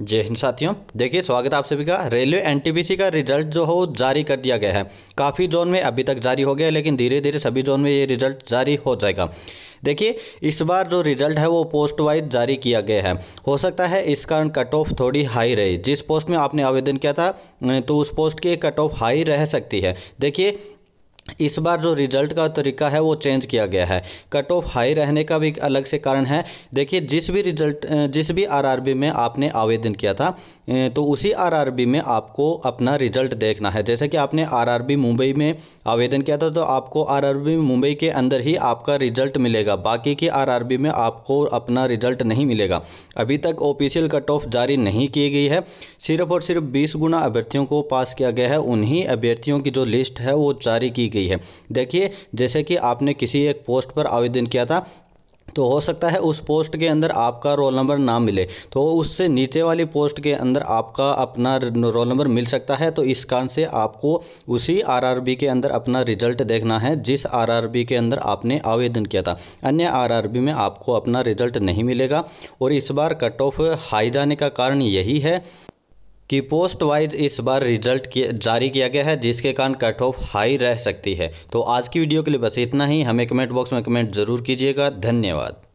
जय हिंद साथियों देखिए स्वागत आप सभी का रेलवे एनटीपीसी का रिजल्ट जो हो जारी कर दिया गया है काफ़ी जोन में अभी तक जारी हो गया है लेकिन धीरे धीरे सभी जोन में ये रिजल्ट जारी हो जाएगा देखिए इस बार जो रिजल्ट है वो पोस्ट वाइज जारी किया गया है हो सकता है इस कारण कट ऑफ थोड़ी हाई रही जिस पोस्ट में आपने आवेदन किया था तो उस पोस्ट की कट ऑफ हाई रह सकती है देखिए इस बार जो रिजल्ट का तरीका है वो चेंज किया गया है कट ऑफ हाई रहने का भी अलग से कारण है देखिए जिस भी रिजल्ट जिस भी आरआरबी में आपने आवेदन किया था तो उसी आरआरबी में आपको अपना रिजल्ट देखना है जैसे कि आपने आरआरबी मुंबई में आवेदन किया था तो आपको आरआरबी मुंबई के अंदर ही आपका रिजल्ट मिलेगा बाकी की आर में आपको अपना रिजल्ट नहीं मिलेगा अभी तक ऑफिशियल कट ऑफ जारी नहीं की गई है सिर्फ और सिर्फ बीस गुना अभ्यर्थियों को पास किया गया है उन्हीं अभ्यर्थियों की जो लिस्ट है वो जारी की गई गई है देखिए जैसे कि आपने किसी एक पोस्ट पर आवेदन किया था तो हो सकता है उस पोस्ट के अंदर आपका रोल नंबर ना मिले तो उससे नीचे वाली पोस्ट के अंदर आपका अपना रोल नंबर मिल सकता है तो इस कारण से आपको उसी आरआरबी के अंदर अपना रिजल्ट देखना है जिस आरआरबी के अंदर आपने आवेदन किया था अन्य आरआरबी में आपको अपना रिजल्ट नहीं मिलेगा और इस बार कट ऑफ हाई जाने का कारण यही है कि पोस्ट वाइज इस बार रिजल्ट किया जारी किया गया है जिसके कारण कट ऑफ हाई रह सकती है तो आज की वीडियो के लिए बस इतना ही हमें कमेंट बॉक्स में कमेंट ज़रूर कीजिएगा धन्यवाद